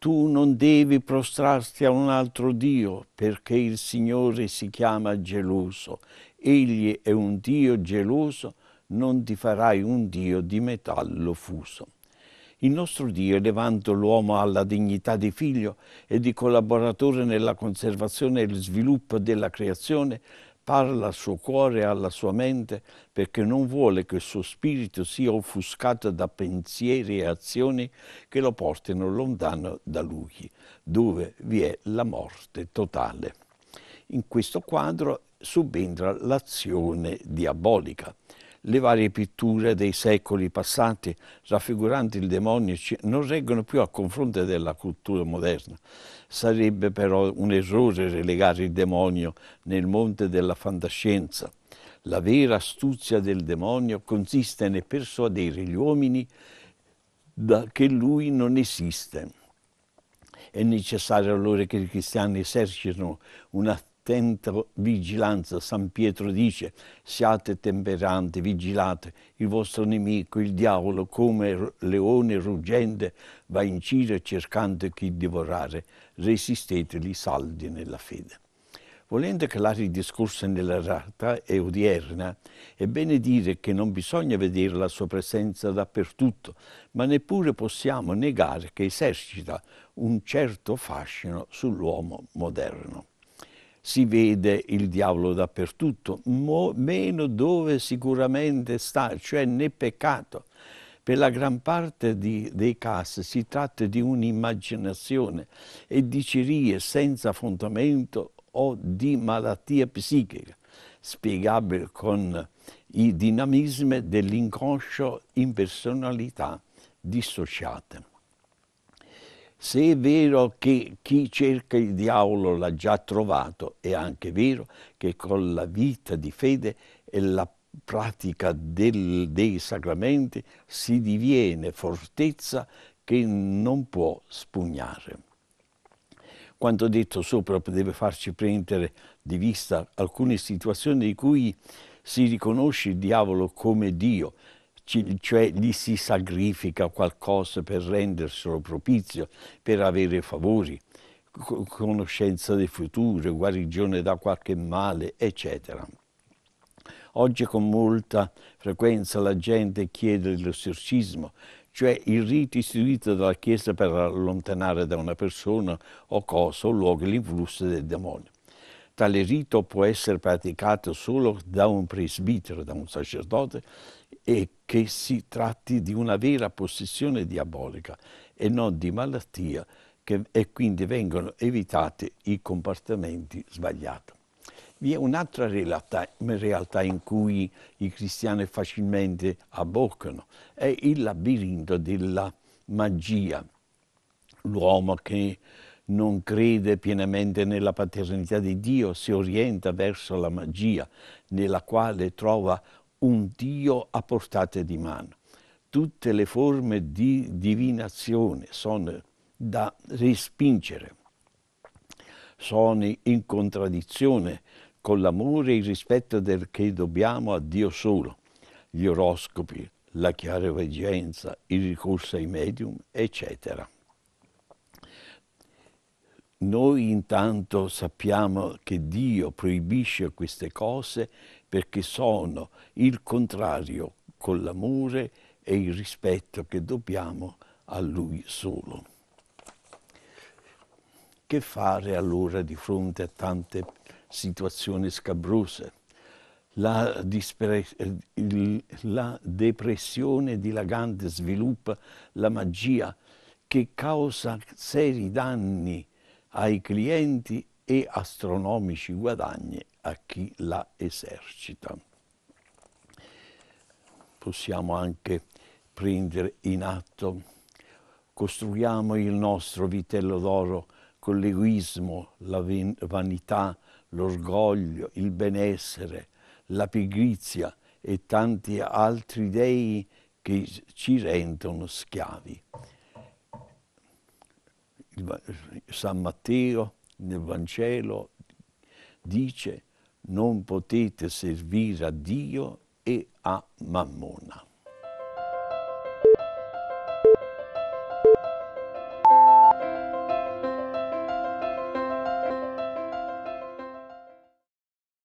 Tu non devi prostrarti a un altro Dio, perché il Signore si chiama geloso. Egli è un Dio geloso, non ti farai un Dio di metallo fuso. Il nostro Dio, elevando l'uomo alla dignità di figlio e di collaboratore nella conservazione e lo sviluppo della creazione, parla al suo cuore e alla sua mente perché non vuole che il suo spirito sia offuscato da pensieri e azioni che lo portino lontano da lui, dove vi è la morte totale. In questo quadro subentra l'azione diabolica le varie pitture dei secoli passati raffiguranti il demonio non reggono più a confronto della cultura moderna. Sarebbe però un errore relegare il demonio nel monte della fantascienza. La vera astuzia del demonio consiste nel persuadere gli uomini che lui non esiste. È necessario allora che i cristiani esercitino una attento vigilanza. San Pietro dice, siate temperanti, vigilate, il vostro nemico, il diavolo, come leone ruggente, va in giro cercando chi divorare. Resisteteli saldi nella fede. Volendo che l'area di discorso nella realtà e odierna, è bene dire che non bisogna vedere la sua presenza dappertutto, ma neppure possiamo negare che esercita un certo fascino sull'uomo moderno si vede il diavolo dappertutto, meno dove sicuramente sta, cioè nel peccato. Per la gran parte di, dei casi si tratta di un'immaginazione e dicerie senza fondamento o di malattia psichica, spiegabile con i dinamismi dell'inconscio impersonalità personalità dissociate. Se è vero che chi cerca il diavolo l'ha già trovato, è anche vero che con la vita di fede e la pratica del, dei sacramenti si diviene fortezza che non può spugnare. Quanto detto sopra deve farci prendere di vista alcune situazioni di cui si riconosce il diavolo come Dio, cioè gli si sacrifica qualcosa per renderselo propizio, per avere favori, conoscenza del futuro, guarigione da qualche male, eccetera. Oggi con molta frequenza la gente chiede l'esorcismo, cioè il rito istituito dalla Chiesa per allontanare da una persona o cosa o luogo l'influsso del demonio. Tale rito può essere praticato solo da un presbitero, da un sacerdote, e che si tratti di una vera possessione diabolica e non di malattia che, e quindi vengono evitati i comportamenti sbagliati. Vi è un'altra realtà, realtà, in cui i cristiani facilmente abboccano, è il labirinto della magia. L'uomo che non crede pienamente nella paternità di Dio si orienta verso la magia, nella quale trova un Dio a portata di mano. Tutte le forme di divinazione sono da respingere, sono in contraddizione con l'amore e il rispetto del che dobbiamo a Dio solo. Gli oroscopi, la chiara veggenza, il ricorso ai medium, eccetera. Noi intanto sappiamo che Dio proibisce queste cose perché sono il contrario con l'amore e il rispetto che dobbiamo a Lui solo. Che fare allora di fronte a tante situazioni scabrose? La, la depressione dilagante sviluppa la magia che causa seri danni ai clienti e astronomici guadagni a chi la esercita. Possiamo anche prendere in atto, costruiamo il nostro vitello d'oro con l'egoismo, la vanità, l'orgoglio, il benessere, la pigrizia e tanti altri dei che ci rendono schiavi. San Matteo nel Vangelo dice non potete servire a Dio e a Mammona.